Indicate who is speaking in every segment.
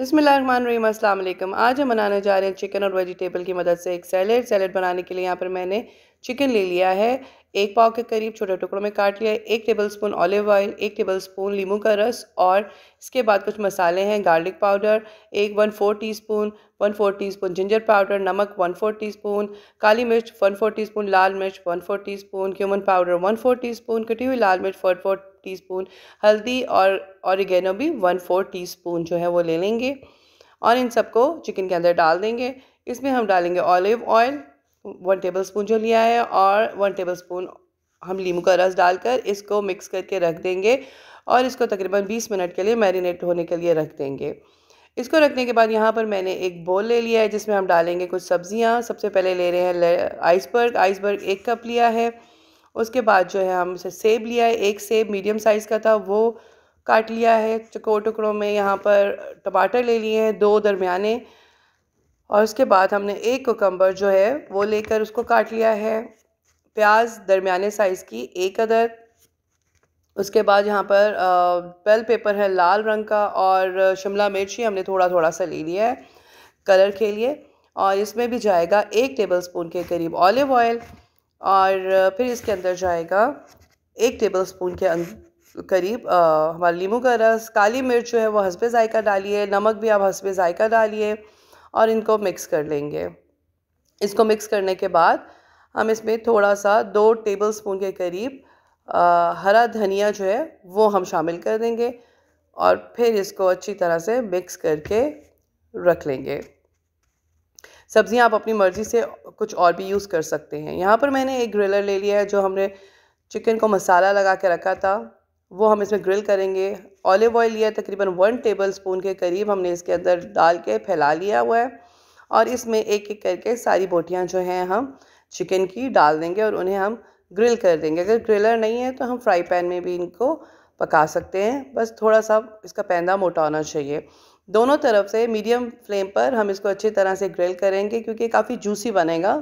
Speaker 1: बसमिलीम अल्लाम आज हम बनाने जा रहे हैं चिकन और वेजिटेबल की मदद से एक सैलड सैलड बनाने के लिए यहाँ पर मैंने चिकन ले लिया है एक पाव के करीब छोटे टुकड़ों में काट लिया है एक टेबल स्पून ऑलिव ऑयल एक टेबल स्पून लीम का रस और इसके बाद कुछ मसाले हैं गार्लिक पाउडर एक one four teaspoon one four teaspoon ginger powder नमक वन फोर टी स्पून काली मिर्च वन फोर टी स्पून लाल मिर्च one four teaspoon cumin powder one four teaspoon कटी हुई लाल मिर्च वन फोर टी स्पून हल्दी और औरगेनो भी वन फोर टी स्पून जो है वो ले लेंगे और इन सबको चिकन के अंदर डाल देंगे इसमें हम डालेंगे olive oil one tablespoon जो लिया है और वन टेबल स्पून हम लीम का रस डालकर इसको मिक्स करके रख देंगे और इसको तकरीबन 20 मिनट के लिए मैरिनेट होने के लिए रख देंगे इसको रखने के बाद यहाँ पर मैंने एक बोल ले लिया है जिसमें हम डालेंगे कुछ सब्ज़ियाँ सबसे पहले ले रहे हैं आइसबर्ग आइसबर्ग एक कप लिया है उसके बाद जो है हम उसे सेब लिया है एक सेब मीडियम साइज़ का था वो काट लिया है चकोर टुकड़ों में यहाँ पर टमाटर ले लिए हैं दो दरमियाने और उसके बाद हमने एक कोकम्बर जो है वो लेकर उसको काट लिया है प्याज दरमियाने साइज़ की एक अदर उसके बाद यहाँ पर बेल पेपर है लाल रंग का और शिमला मिर्च ही हमने थोड़ा थोड़ा सा ले लिया है कलर के लिए और इसमें भी जाएगा एक टेबल स्पून के करीब ऑलिव ऑयल और फिर इसके अंदर जाएगा एक टेबल स्पून के अं-, करीब हमारा नींबू का रस काली मिर्च जो है वो हंसबे ज़ायका डालिए नमक भी आप हंसबे ज़ायका डालिए और इनको मिक्स कर लेंगे इसको मिक्स करने के बाद हम इसमें थोड़ा सा दो टेबल स्पून के करीब आ, हरा धनिया जो है वो हम शामिल कर देंगे और फिर इसको अच्छी तरह से मिक्स करके रख लेंगे सब्ज़ियाँ आप अपनी मर्ज़ी से कुछ और भी यूज़ कर सकते हैं यहाँ पर मैंने एक ग्रिलर ले लिया है जो हमने चिकन को मसाला लगा के रखा था वो हम इसमें ग्रिल करेंगे ऑलिव ऑयल लिया तकरीबन वन टेबल स्पून के करीब हमने इसके अंदर डाल के फैला लिया हुआ है और इसमें एक एक करके सारी बोटियाँ जो हैं हम चिकन की डाल देंगे और उन्हें हम ग्रिल कर देंगे अगर ग्रिलर नहीं है तो हम फ्राई पैन में भी इनको पका सकते हैं बस थोड़ा सा इसका पैंदा मोटा होना चाहिए दोनों तरफ से मीडियम फ्लेम पर हम इसको अच्छी तरह से ग्रिल करेंगे क्योंकि काफ़ी जूसी बनेगा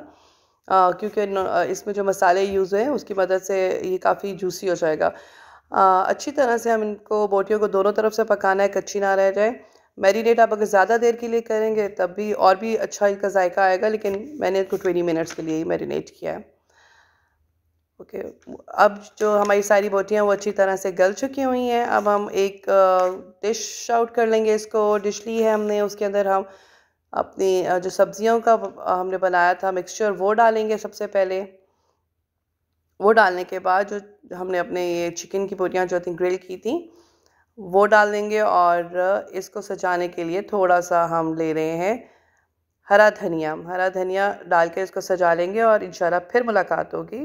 Speaker 1: आ, क्योंकि इसमें जो मसाले यूज़ हैं उसकी मदद से ये काफ़ी जूसी हो जाएगा आ, अच्छी तरह से हम इनको बोटियों को दोनों तरफ से पकाना है कच्ची ना रह जाए मैरिनेट आप अगर ज़्यादा देर के लिए करेंगे तब भी और भी अच्छा इनका जायका आएगा लेकिन मैंने इसको ट्वेंटी मिनट्स के लिए ही मैरिनेट किया है ओके अब जो हमारी सारी बोटियाँ वो अच्छी तरह से गल चुकी हुई हैं अब हम एक डिश आउट कर लेंगे इसको डिश ली है हमने उसके अंदर हम अपनी जो सब्ज़ियों का हमने बनाया था मिक्सचर वो डालेंगे सबसे पहले वो डालने के बाद जो हमने अपने ये चिकन की बोटियाँ जो थी ग्रिल की थी वो डाल देंगे और इसको सजाने के लिए थोड़ा सा हम ले रहे हैं हरा धनिया हरा धनिया डाल के इसको सजा लेंगे और इंशाल्लाह फिर मुलाकात होगी